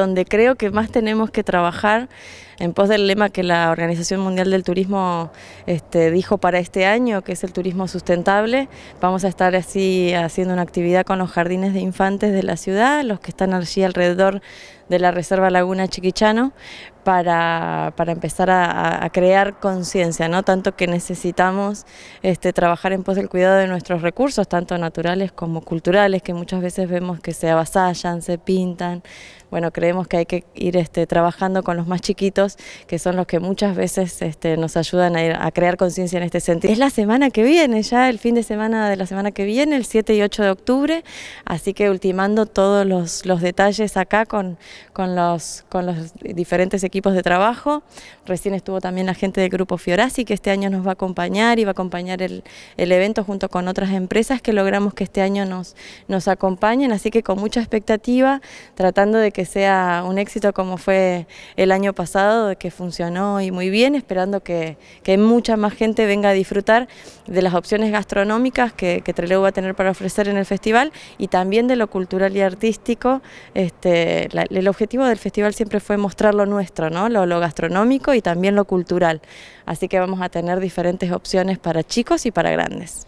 Donde creo que más tenemos que trabajar en pos del lema que la Organización Mundial del Turismo este, dijo para este año, que es el turismo sustentable. Vamos a estar así haciendo una actividad con los jardines de infantes de la ciudad, los que están allí alrededor de la Reserva Laguna Chiquichano, para, empezar a, crear conciencia, ¿no? Tanto que necesitamos este, trabajar en pos del cuidado de nuestros recursos, tanto naturales como culturales, que muchas veces vemos que se avasallan, se pintan. Bueno, creemos que hay que ir este, trabajando con los más chiquitos, que son los que muchas veces este, nos ayudan a, crear conciencia en este sentido. Es la semana que viene, ya el fin de semana de la semana que viene, el 7 y 8 de octubre, así que ultimando todos los, los detalles acá con, con, los, con los diferentes equipos de trabajo. Recién estuvo también la gente del Grupo Fiorasi, que este año nos va a acompañar y va a acompañar el, el evento junto con otras empresas que logramos que este año nos, nos acompañen, así que con mucha expectativa, tratando de que sea un éxito como fue el año pasado, que funcionó y muy bien, esperando que, que mucha más gente venga a disfrutar de las opciones gastronómicas que, que Trelew va a tener para ofrecer en el festival y también de lo cultural y artístico. Este, el objetivo del festival siempre fue mostrar lo nuestro lo, gastronómico y también lo cultural. Así que vamos a tener diferentes opciones para chicos y para grandes.